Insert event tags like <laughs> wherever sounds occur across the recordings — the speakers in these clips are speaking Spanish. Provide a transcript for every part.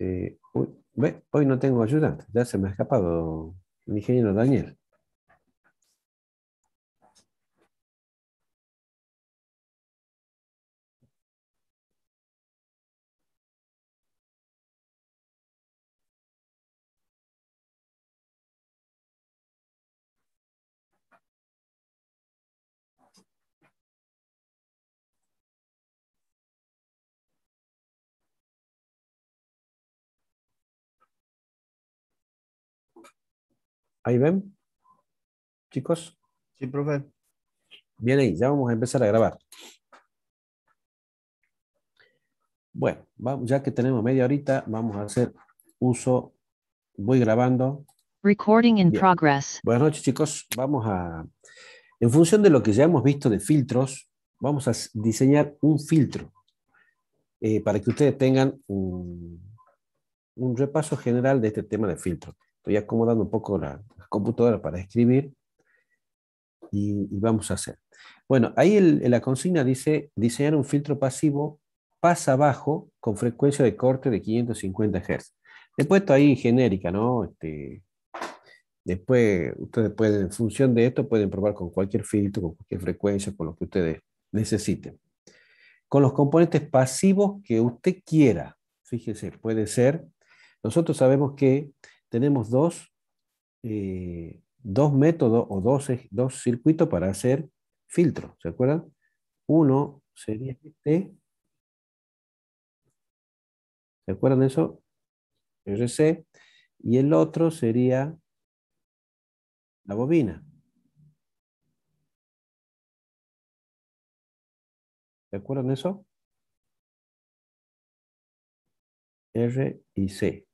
Eh, hoy no tengo ayudante, ya se me ha escapado el ingeniero Daniel. ¿Ahí ven? Chicos. Sí, profe. Bien ahí, ya vamos a empezar a grabar. Bueno, ya que tenemos media horita, vamos a hacer uso. Voy grabando. Recording in progress. Buenas noches, chicos. Vamos a, en función de lo que ya hemos visto de filtros, vamos a diseñar un filtro eh, para que ustedes tengan un, repaso general de este tema de filtros. Estoy acomodando un poco la, computadora para escribir y, vamos a hacer. Bueno, ahí en la consigna dice diseñar un filtro pasivo pasa bajo con frecuencia de corte de 550 Hz. He puesto ahí genérica, ¿no? Este, después, ustedes pueden, en función de esto, pueden probar con cualquier filtro, con cualquier frecuencia, con lo que ustedes necesiten. Con los componentes pasivos que usted quiera. Fíjese, puede ser. Nosotros sabemos que tenemos dos eh, dos métodos o dos, eh, dos circuitos para hacer filtro, ¿se acuerdan? Uno sería este. ¿Se acuerdan de eso? RC. Y el otro sería la bobina. ¿Se acuerdan de eso? R y C.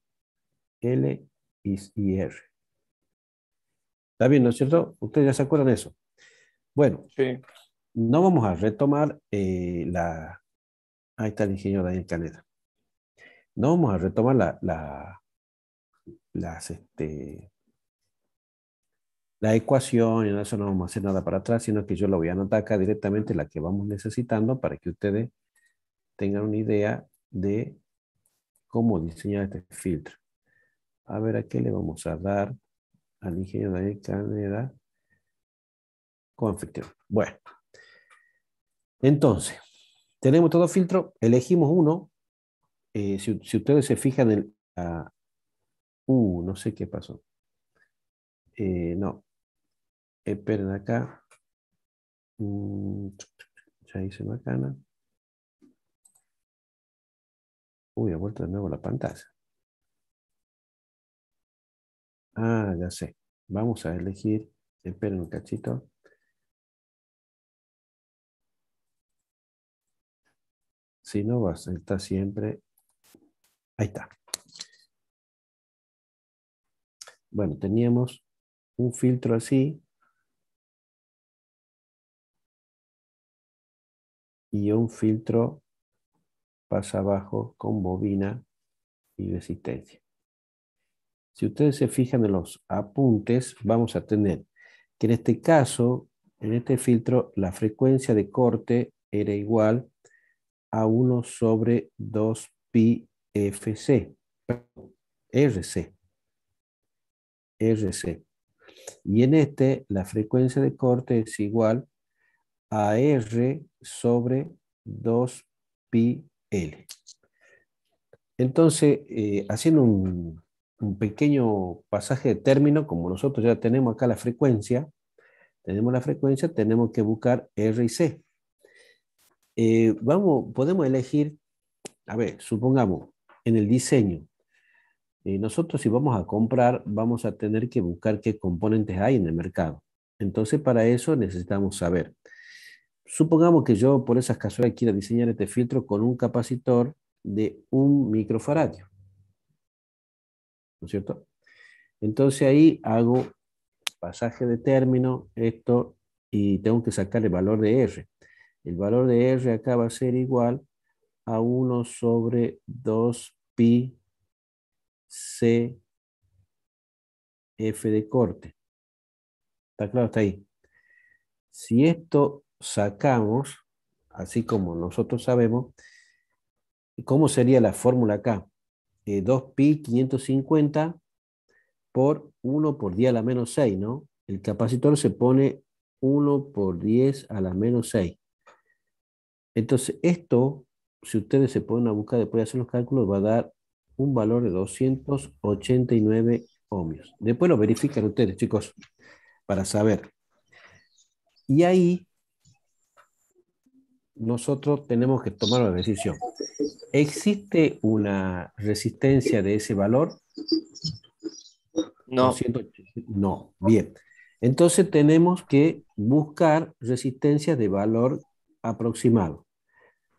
L y R. Está bien, ¿no es cierto? Ustedes ya se acuerdan de eso. Bueno, no vamos a retomar eh, la... Ahí está el ingeniero Daniel Caneda. No vamos a retomar la, las, este, la ecuación, y eso no vamos a hacer nada para atrás, sino que yo lo voy a anotar acá directamente la que vamos necesitando para que ustedes tengan una idea de cómo diseñar este filtro. A ver, ¿a qué le vamos a dar? al ingeniero edad con conflictivo. Bueno, entonces, tenemos todos filtro elegimos uno. Eh, si, ustedes se fijan en la... Uh, no sé qué pasó. Eh, no. Esperen acá. Mm, ya hice macana. Uy, ha vuelto de nuevo la pantalla. Ah, ya sé. Vamos a elegir, esperen un cachito. Si no vas, está siempre. Ahí está. Bueno, teníamos un filtro así. Y un filtro pasa abajo con bobina y resistencia. Si ustedes se fijan en los apuntes, vamos a tener que en este caso, en este filtro, la frecuencia de corte era igual a 1 sobre 2pi FC, RC. RC. Y en este, la frecuencia de corte es igual a R sobre 2pi L. Entonces, eh, haciendo un un pequeño pasaje de término, como nosotros ya tenemos acá la frecuencia, tenemos la frecuencia, tenemos que buscar R y C. Eh, vamos, podemos elegir, a ver, supongamos, en el diseño, eh, nosotros si vamos a comprar, vamos a tener que buscar qué componentes hay en el mercado. Entonces, para eso necesitamos saber. Supongamos que yo por esas casualidades quiera diseñar este filtro con un capacitor de un microfaradio. ¿no es cierto? Entonces ahí hago pasaje de término, esto, y tengo que sacar el valor de R. El valor de R acá va a ser igual a 1 sobre 2pi C F de corte. ¿Está claro? Está ahí. Si esto sacamos, así como nosotros sabemos, ¿cómo sería la fórmula acá? 2pi eh, 550 por 1 por 10 a la menos 6, ¿no? El capacitor se pone 1 por 10 a la menos 6. Entonces, esto, si ustedes se ponen a buscar después de hacer los cálculos, va a dar un valor de 289 ohmios. Después lo verifican ustedes, chicos, para saber. Y ahí nosotros tenemos que tomar la decisión. ¿Existe una resistencia de ese valor? No. No, bien. Entonces tenemos que buscar resistencia de valor aproximado.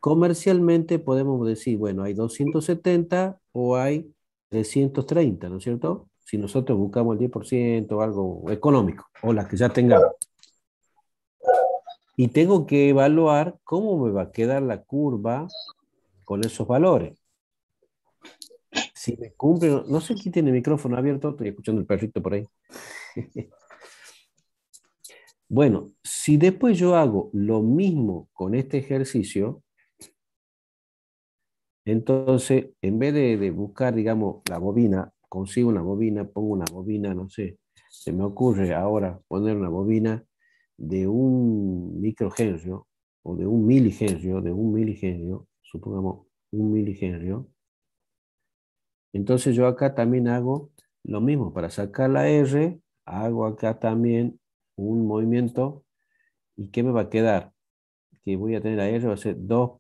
Comercialmente podemos decir, bueno, hay 270 o hay 330, ¿no es cierto? Si nosotros buscamos el 10% o algo económico, o las que ya tengamos. Y tengo que evaluar cómo me va a quedar la curva con esos valores. Si me cumple no sé quién tiene el micrófono abierto, estoy escuchando el perrito por ahí. <laughs> bueno, si después yo hago lo mismo con este ejercicio, entonces, en vez de, buscar, digamos, la bobina, consigo una bobina, pongo una bobina, no sé, se me ocurre ahora poner una bobina de un microgenrio o de un miligenrio, de un miligenio supongamos un miligenrio, entonces yo acá también hago lo mismo. Para sacar la R, hago acá también un movimiento. ¿Y qué me va a quedar? Que voy a tener la R, va a ser 2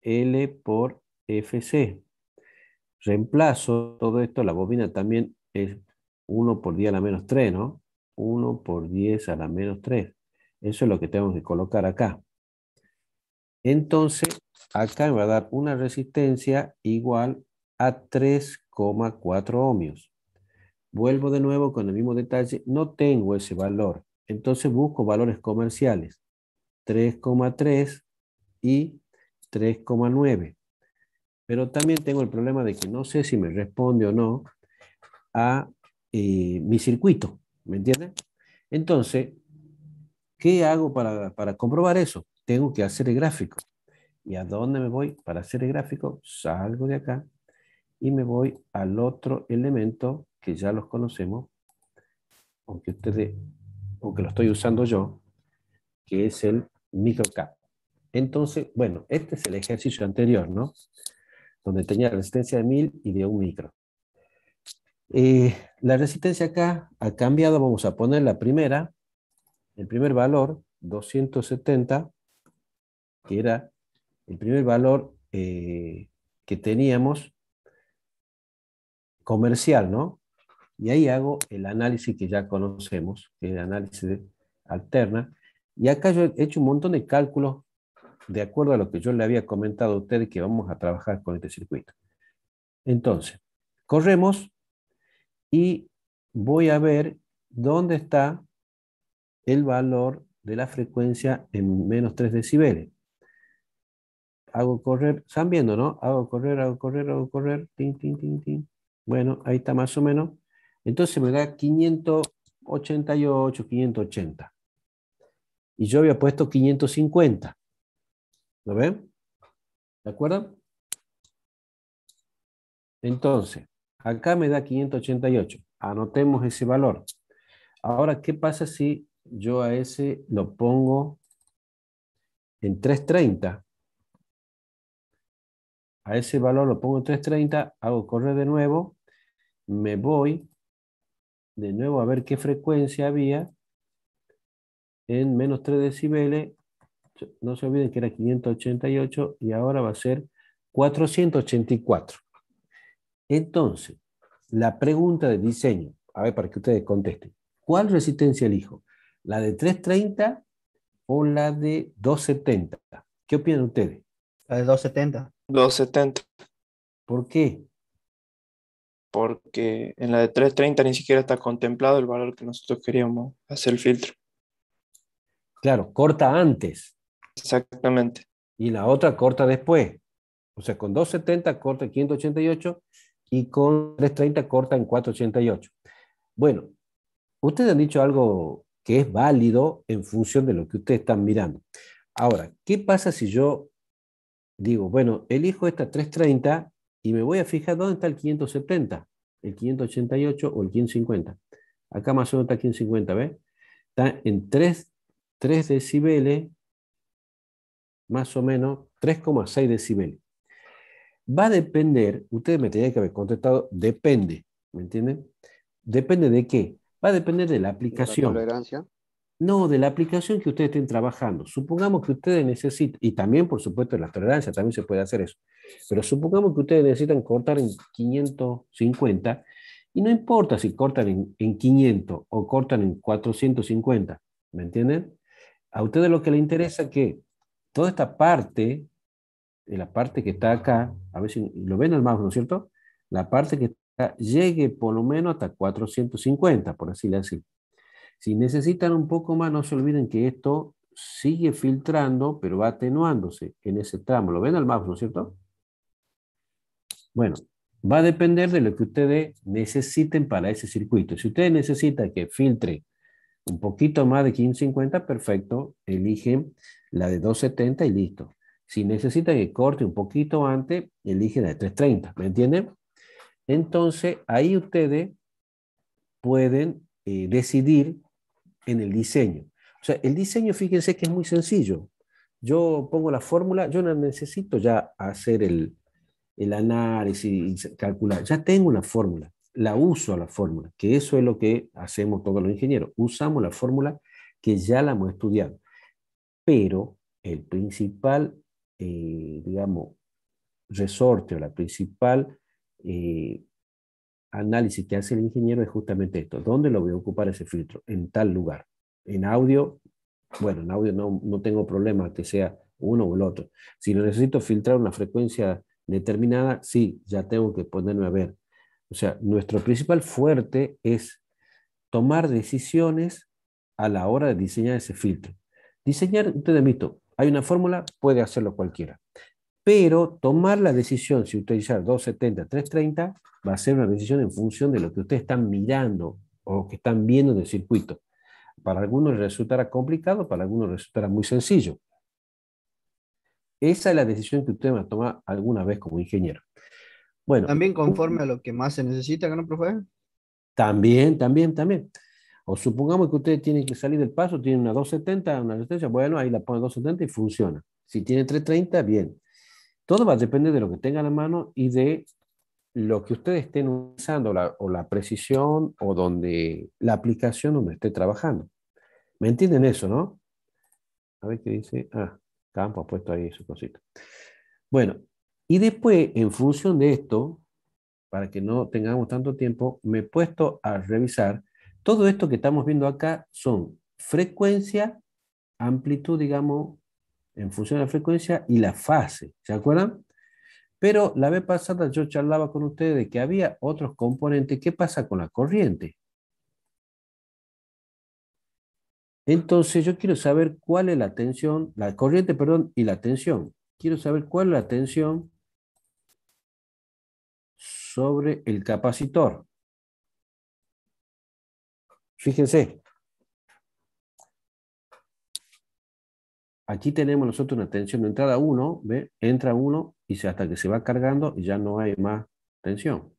L por fc. Reemplazo todo esto, la bobina también es 1 por 10 a la menos 3, ¿no? 1 por 10 a la menos 3. Eso es lo que tenemos que colocar acá. Entonces, acá me va a dar una resistencia igual a 3,4 ohmios. Vuelvo de nuevo con el mismo detalle, no tengo ese valor, entonces busco valores comerciales, 3,3 y 3,9. Pero también tengo el problema de que no sé si me responde o no a eh, mi circuito, ¿me entienden? Entonces, ¿qué hago para, para comprobar eso? Tengo que hacer el gráfico. ¿Y a dónde me voy? Para hacer el gráfico, salgo de acá y me voy al otro elemento que ya los conocemos, aunque ustedes, lo estoy usando yo, que es el microcap. Entonces, bueno, este es el ejercicio anterior, ¿no? Donde tenía resistencia de 1000 y de un micro. Eh, la resistencia acá ha cambiado, vamos a poner la primera, el primer valor, 270, que era el primer valor eh, que teníamos comercial, ¿no? Y ahí hago el análisis que ya conocemos, el análisis alterna. Y acá yo he hecho un montón de cálculos de acuerdo a lo que yo le había comentado a ustedes que vamos a trabajar con este circuito. Entonces, corremos y voy a ver dónde está el valor de la frecuencia en menos 3 decibeles hago correr, están viendo, ¿no? Hago correr, hago correr, hago correr, tin, tin, tin, tin. Bueno, ahí está más o menos. Entonces me da 588, 580. Y yo había puesto 550. ¿Lo ven? ¿De acuerdo? Entonces, acá me da 588. Anotemos ese valor. Ahora, ¿qué pasa si yo a ese lo pongo en 330? a ese valor lo pongo 330, hago correr de nuevo, me voy de nuevo a ver qué frecuencia había en menos 3 decibeles, no se olviden que era 588 y ahora va a ser 484. Entonces, la pregunta de diseño, a ver para que ustedes contesten, ¿cuál resistencia elijo? ¿La de 330 o la de 270? ¿Qué opinan ustedes? La de 270. 2.70 ¿Por qué? Porque en la de 330 ni siquiera está contemplado el valor que nosotros queríamos hacer el filtro. Claro, corta antes. Exactamente. Y la otra corta después. O sea, con 270 corta en 588 y con 330 corta en 488. Bueno, ustedes han dicho algo que es válido en función de lo que ustedes están mirando. Ahora, ¿qué pasa si yo digo, bueno, elijo esta 330 y me voy a fijar dónde está el 570, el 588 o el 550. Acá más o menos está el 550, ¿ves? Está en 3, 3 decibeles, más o menos 3,6 decibeles. Va a depender, ustedes me tenían que haber contestado, depende, ¿me entienden? Depende de qué. Va a depender de la aplicación. tolerancia. No, de la aplicación que ustedes estén trabajando. Supongamos que ustedes necesitan, y también, por supuesto, en la tolerancia también se puede hacer eso, pero supongamos que ustedes necesitan cortar en 550, y no importa si cortan en, 500 o cortan en 450, ¿me entienden? A ustedes lo que les interesa es que toda esta parte, la parte que está acá, a ver si lo ven al mouse, ¿no es cierto? La parte que está, llegue por lo menos hasta 450, por así decirlo. Si necesitan un poco más, no se olviden que esto sigue filtrando, pero va atenuándose en ese tramo. ¿Lo ven al mouse, no es cierto? Bueno, va a depender de lo que ustedes necesiten para ese circuito. Si ustedes necesitan que filtre un poquito más de 1550, perfecto, eligen la de 270 y listo. Si necesitan que corte un poquito antes, eligen la de 330, ¿me entienden? Entonces, ahí ustedes pueden eh, decidir en el diseño. O sea, el diseño, fíjense que es muy sencillo. Yo pongo la fórmula, yo no necesito ya hacer el, el análisis y calcular. Ya tengo una fórmula, la uso a la fórmula, que eso es lo que hacemos todos los ingenieros. Usamos la fórmula que ya la hemos estudiado. Pero el principal, eh, digamos, resorte o la principal eh, análisis que hace el ingeniero es justamente esto. ¿Dónde lo voy a ocupar ese filtro? En tal lugar. En audio, bueno, en audio no, no tengo problema que sea uno o el otro. Si lo necesito filtrar una frecuencia determinada, sí, ya tengo que ponerme a ver. O sea, nuestro principal fuerte es tomar decisiones a la hora de diseñar ese filtro. Diseñar, usted admito, hay una fórmula, puede hacerlo cualquiera. Pero tomar la decisión si utilizar 270, 330, va a ser una decisión en función de lo que ustedes están mirando o que están viendo del circuito. Para algunos resultará complicado, para algunos resultará muy sencillo. Esa es la decisión que usted va a tomar alguna vez como ingeniero. Bueno. También conforme a lo que más se necesita, ¿no, profe? También, también, también. O supongamos que ustedes tienen que salir del paso, tienen una 270, una resistencia, bueno, ahí la ponen 270 y funciona. Si tiene 330, bien. Todo va a depender de lo que tenga a mano y de lo que ustedes estén usando o la precisión o donde la aplicación donde esté trabajando. ¿Me entienden eso, no? A ver qué dice. Ah, Campo ha puesto ahí su cosita. Bueno, y después, en función de esto, para que no tengamos tanto tiempo, me he puesto a revisar. Todo esto que estamos viendo acá son frecuencia, amplitud, digamos, en función de la frecuencia y la fase. ¿Se acuerdan? Pero la vez pasada yo charlaba con ustedes de que había otros componentes. ¿Qué pasa con la corriente? Entonces yo quiero saber cuál es la tensión, la corriente, perdón, y la tensión. Quiero saber cuál es la tensión sobre el capacitor. Fíjense. Aquí tenemos nosotros una tensión de entrada 1, ¿ve? Entra 1, hasta que se va cargando y ya no hay más tensión.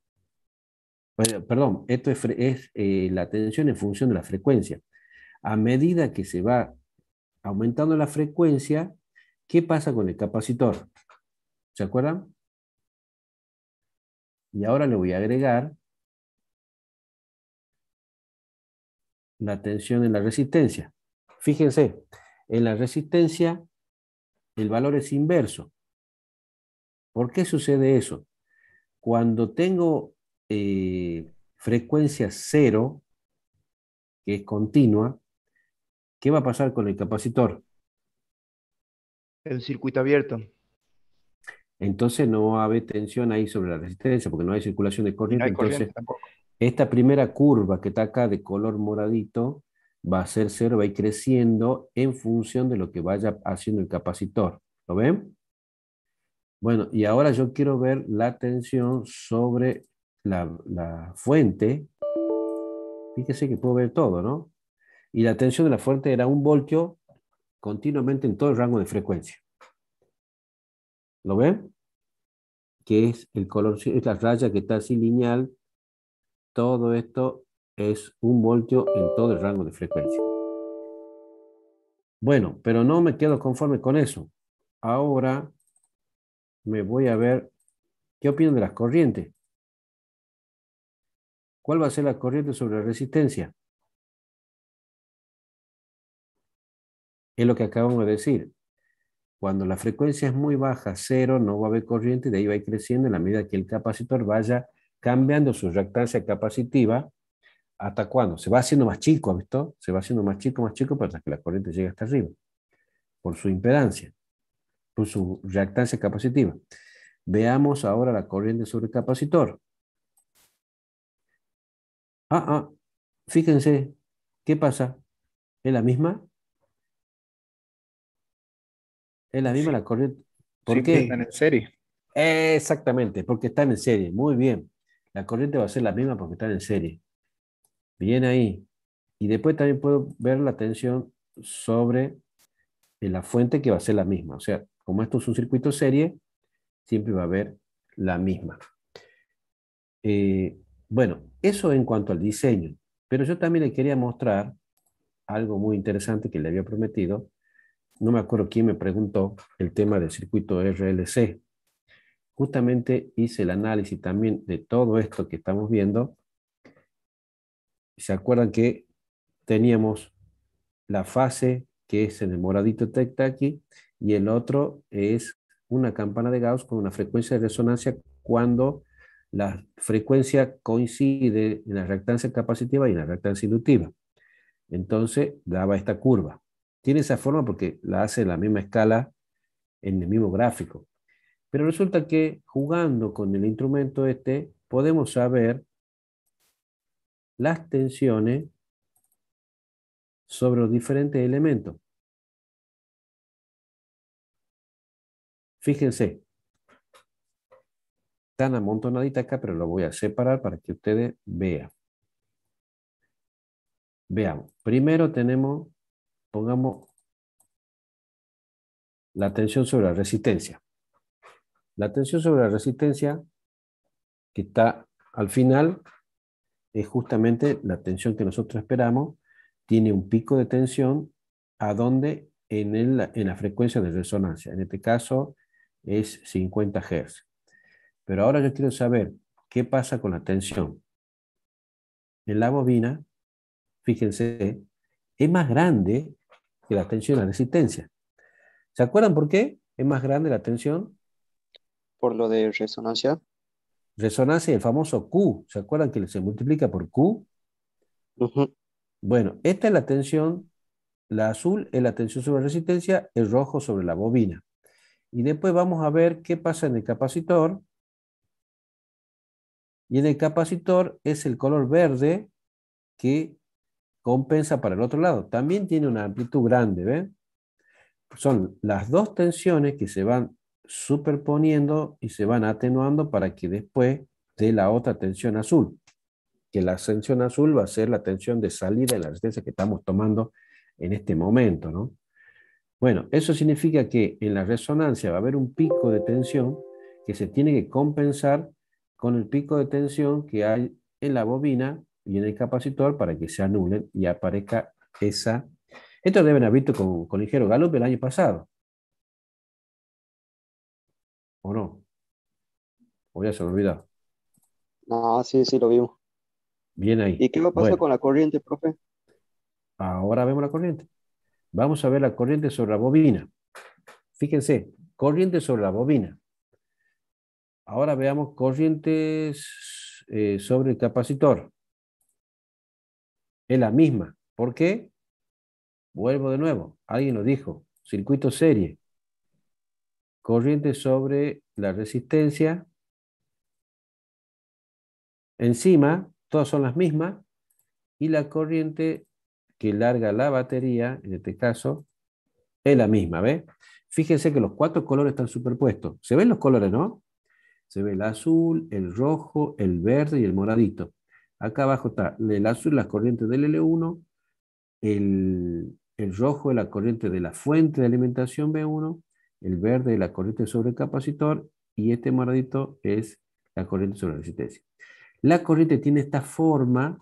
Pues, perdón, esto es, eh, la tensión en función de la frecuencia. A medida que se va aumentando la frecuencia, ¿qué pasa con el capacitor? ¿Se acuerdan? Y ahora le voy a agregar la tensión en la resistencia. Fíjense, en la resistencia el valor es inverso. ¿Por qué sucede eso? Cuando tengo eh, frecuencia cero, que es continua, ¿qué va a pasar con el capacitor? El circuito abierto. Entonces no va haber tensión ahí sobre la resistencia porque no hay circulación de corriente. entonces, esta primera curva que está acá de color moradito va a ser cero, va a ir creciendo en función de lo que vaya haciendo el capacitor. ¿Lo ven? Bueno, y ahora yo quiero ver la tensión sobre la, fuente. Fíjese que puedo ver todo, ¿no? Y la tensión de la fuente era un voltio continuamente en todo el rango de frecuencia. ¿Lo ven? Que es el color, es la raya que está así lineal. Todo esto es un voltio en todo el rango de frecuencia. Bueno, pero no me quedo conforme con eso. Ahora me voy a ver qué opinan de las corrientes. ¿Cuál va a ser la corriente sobre la resistencia? Es lo que acabamos de decir. Cuando la frecuencia es muy baja, cero, no va a haber corriente, y de ahí va a ir creciendo en la medida que el capacitor vaya cambiando su reactancia capacitiva. ¿Hasta cuándo? Se va haciendo más chico, ¿visto? Se va haciendo más chico, más chico, hasta que la corriente llegue hasta arriba, por su impedancia por pues, su reactancia capacitiva. Veamos ahora la corriente sobre el capacitor. Ah, ah, fíjense, ¿qué pasa? ¿Es la misma? ¿Es la misma la corriente? ¿Por qué? Están en serie. Exactamente, porque están en serie. Muy bien. La corriente va a ser la misma porque están en serie. Bien ahí. Y después también puedo ver la tensión sobre eh, la fuente que va a ser la misma. O sea, como esto es un circuito serie, siempre va a haber la misma. Eh, bueno, eso en cuanto al diseño, pero yo también le quería mostrar algo muy interesante que le había prometido. No me acuerdo quién me preguntó el tema del circuito RLC. Justamente hice el análisis también de todo esto que estamos viendo. ¿Se acuerdan que teníamos la fase que es en el moradito tecta aquí y el otro es una campana de Gauss con una frecuencia de resonancia cuando la frecuencia coincide en la reactancia capacitiva y en la reactancia inductiva. Entonces daba esta curva. Tiene esa forma porque la hace en la misma escala en el mismo gráfico. Pero resulta que jugando con el instrumento este podemos saber las tensiones sobre los diferentes elementos. Fíjense, están amontonadita acá, pero lo voy a separar para que ustedes vean. Veamos, primero tenemos, pongamos la tensión sobre la resistencia. La tensión sobre la resistencia que está al final es justamente la tensión que nosotros esperamos, tiene un pico de tensión a donde en, el, en la frecuencia de resonancia. En este caso, es 50 Hz. Pero ahora yo quiero saber qué pasa con la tensión. En la bobina, fíjense, es más grande que la tensión, la resistencia. ¿Se acuerdan por qué es más grande la tensión? Por lo de resonancia. Resonancia, el famoso Q. ¿Se acuerdan que se multiplica por Q? Bueno, esta es la tensión, la azul es la tensión sobre resistencia, el rojo sobre la bobina. Y después vamos a ver qué pasa en el capacitor. Y en el capacitor es el color verde que compensa para el otro lado. También tiene una amplitud grande, ¿ven? Son las dos tensiones que se van superponiendo y se van atenuando para que después de la otra tensión azul, que la tensión azul va a ser la tensión de salida de la resistencia que estamos tomando en este momento, ¿no? Bueno, eso significa que en la resonancia va a haber un pico de tensión que se tiene que compensar con el pico de tensión que hay en la bobina y en el capacitor para que se anulen y aparezca esa. Esto deben haber visto con, ligero galope el año pasado. ¿O no? ¿O ya se me olvidó? No, sí, sí, lo vimos. Bien ahí. ¿Y qué va a pasar con la corriente, profe? Ahora vemos la corriente. Vamos a ver la corriente sobre la bobina. Fíjense, corriente sobre la bobina. Ahora veamos corrientes eh, sobre el capacitor. Es la misma. ¿Por qué? Vuelvo de nuevo. Alguien lo dijo. Circuito serie. Corriente sobre la resistencia. Encima, todas son las mismas. Y la corriente larga la batería, en este caso, es la misma, ¿ve? Fíjense que los cuatro colores están superpuestos. ¿Se ven los colores, no? Se ve el azul, el rojo, el verde y el moradito. Acá abajo está el azul, las corrientes del L1, el, el rojo es la corriente de la fuente de alimentación B1, el verde es la corriente sobre el capacitor y este moradito es la corriente sobre resistencia. La corriente tiene esta forma.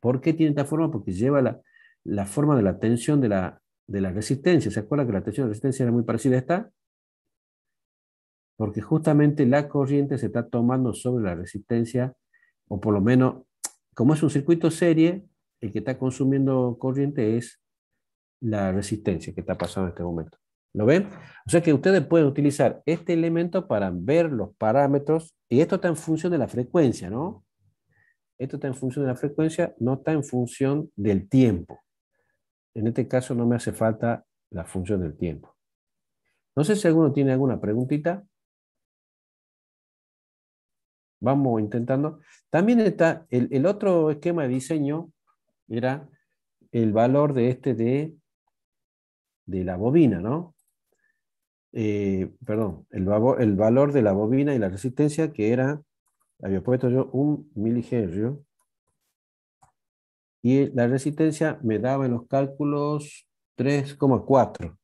¿Por qué tiene esta forma? Porque lleva la, la forma de la tensión de la, resistencia. ¿Se acuerda que la tensión de resistencia era muy parecida a esta? Porque justamente la corriente se está tomando sobre la resistencia, o por lo menos, como es un circuito serie, el que está consumiendo corriente es la resistencia que está pasando en este momento. ¿Lo ven? O sea que ustedes pueden utilizar este elemento para ver los parámetros y esto está en función de la frecuencia, ¿no? Esto está en función de la frecuencia, no está en función del tiempo en este caso no me hace falta la función del tiempo. No sé si alguno tiene alguna preguntita. Vamos intentando. También está el, otro esquema de diseño, era el valor de este de, de la bobina, ¿no? Eh, perdón, el, valor de la bobina y la resistencia que era, había puesto yo un miligenrio y la resistencia me daba en los cálculos 3,4.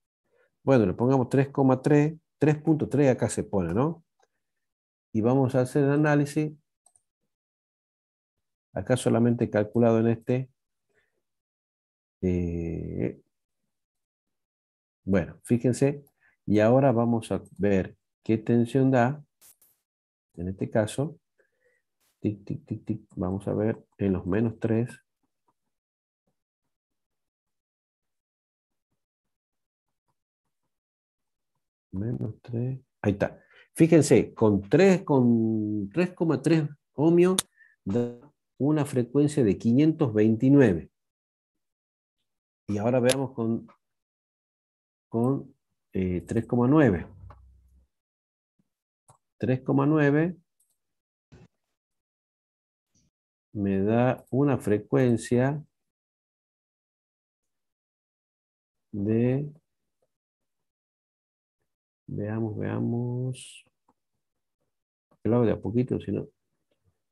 Bueno, le pongamos 3,3, 3.3 acá se pone, ¿no? Y vamos a hacer el análisis. Acá solamente calculado en este. Eh, bueno, fíjense. Y ahora vamos a ver qué tensión da, en este caso. Vamos a ver en los menos 3. menos 3. Ahí está. Fíjense, con 3,3 con ohmios da una frecuencia de 529. Y ahora veamos con, con eh, 3,9. 3,9 me da una frecuencia de Veamos, veamos. lo de a poquito, si no.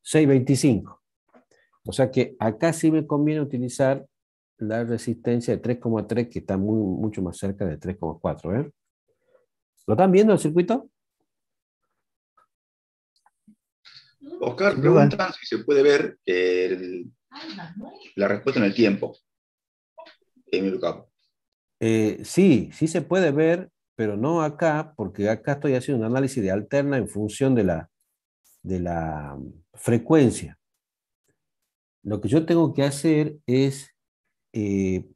6.25. O sea que acá sí me conviene utilizar la resistencia de 3,3 que está muy, mucho más cerca de 3,4. ¿eh? ¿Lo están viendo el circuito? Oscar, preguntan si se puede ver eh, la respuesta en el tiempo. En eh, el sí, sí se puede ver pero no acá, porque acá estoy haciendo un análisis de alterna en función de la, de la mm, frecuencia. Lo que yo tengo que hacer es eh,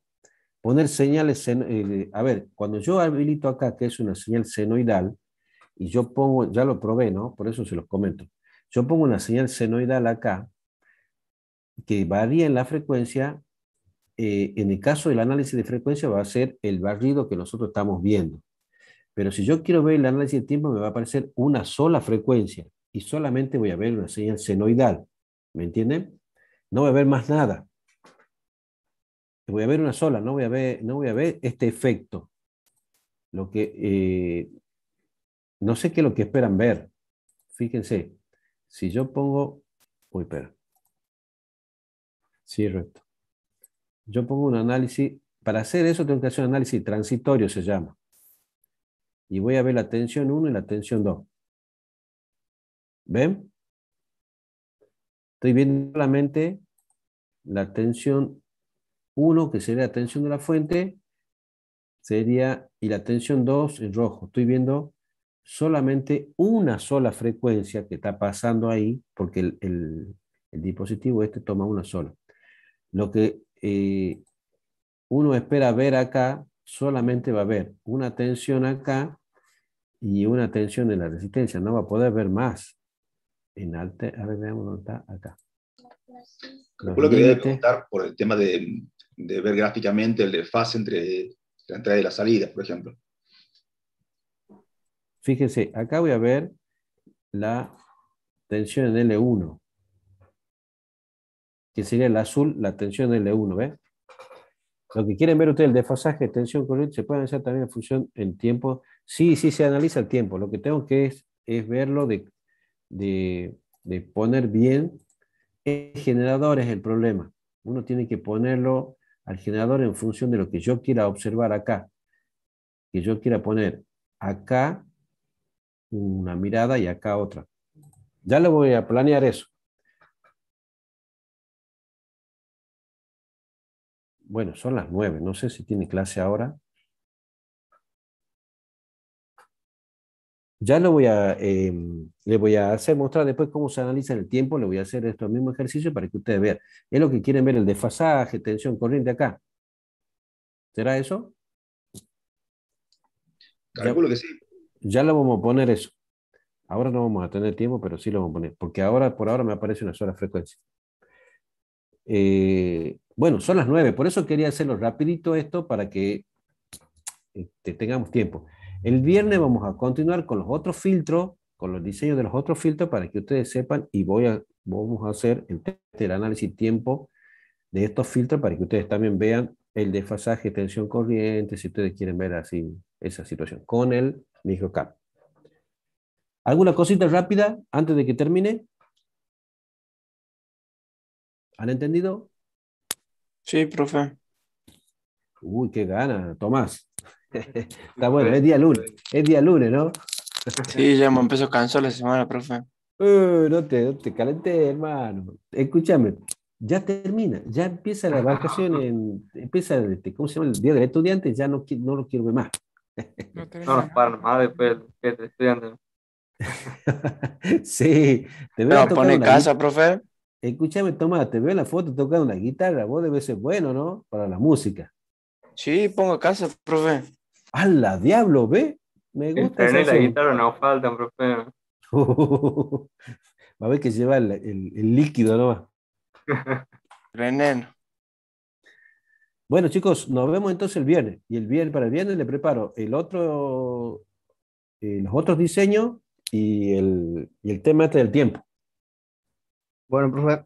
poner señales, eh, a ver, cuando yo habilito acá que es una señal senoidal, y yo pongo, ya lo probé, ¿no? Por eso se los comento. Yo pongo una señal senoidal acá, que varía en la frecuencia, eh, en el caso del análisis de frecuencia va a ser el barrido que nosotros estamos viendo. Pero si yo quiero ver el análisis del tiempo, me va a aparecer una sola frecuencia y solamente voy a ver una señal senoidal. ¿Me entienden? No voy a ver más nada. Voy a ver una sola, no voy a ver, no voy a ver este efecto. Lo que eh, no sé qué es lo que esperan ver. Fíjense, si yo pongo. Uy, espera. Sí, recto. Yo pongo un análisis. Para hacer eso tengo que hacer un análisis transitorio, se llama y voy a ver la tensión 1 y la tensión 2. ¿Ven? Estoy viendo solamente la tensión 1, que sería la tensión de la fuente, sería, y la tensión 2 en rojo. Estoy viendo solamente una sola frecuencia que está pasando ahí, porque el, dispositivo este toma una sola. Lo que eh, uno espera ver acá, solamente va a haber una tensión acá y una tensión en la resistencia, no va a poder ver más. En alta, a ver, veamos dónde está, acá. Lo que por el tema de, ver gráficamente el desfase entre la entrada y la salida, por ejemplo. Fíjense, acá voy a ver la tensión en L1, que sería el azul, la tensión en L1, ve Lo que quieren ver ustedes, el desfasaje de tensión corriente, se puede hacer también en función en tiempo Sí, sí, se analiza el tiempo. Lo que tengo que es, es verlo de, de poner bien. El generador es el problema. Uno tiene que ponerlo al generador en función de lo que yo quiera observar acá. Que yo quiera poner acá una mirada y acá otra. Ya le voy a planear eso. Bueno, son las nueve. No sé si tiene clase ahora. Ya lo voy a, em, le voy a hacer mostrar después cómo se analiza el tiempo, le voy a hacer estos mismos ejercicios para que ustedes vean. Es lo que quieren ver, el desfasaje, tensión, corriente acá. ¿Será eso? Calculo que sí. Ya lo vamos a poner eso. Ahora no vamos a tener tiempo, pero sí lo vamos a poner, porque ahora, por ahora me aparece una sola frecuencia. Eh, bueno, son las nueve, por eso quería hacerlo rapidito esto para que este, tengamos tiempo. El viernes vamos a continuar con los otros filtros, con los diseños de los otros filtros para que ustedes sepan y voy a, vamos a hacer el análisis tiempo de estos filtros para que ustedes también vean el desfasaje, tensión corriente, si ustedes quieren ver así esa situación, con el microcap. ¿Alguna cosita rápida antes de que termine? ¿Han entendido? Sí, profe. Uy, qué gana, Tomás. <laughs> Está bueno, es día lunes, es día lunes, ¿no? Sí, ya me empezó cansado la semana, profe. <laughs> no, te, no calenté, hermano. Escúchame, ya termina, ya empieza la vacación, empieza, este, ¿cómo se llama? El día del estudiante, ya no, no lo quiero ver más. <laughs> No, para más después del estudiante. sí, te veo. No, casa, profe. Escúchame, toma, te veo en la foto tocando una guitarra, vos debes ser bueno, ¿no? Para la música. Sí, pongo casa, profe. ¡Hala, diablo, ve! Me gusta. El tren la guitarra no falta profe. <laughs> va a ver que lleva el, el, líquido nomás. Veneno. <laughs> Bueno, chicos, nos vemos entonces el viernes. Y el viernes, para el viernes le preparo el otro, eh, los otros diseños y el, y el tema este del tiempo. Bueno, profe.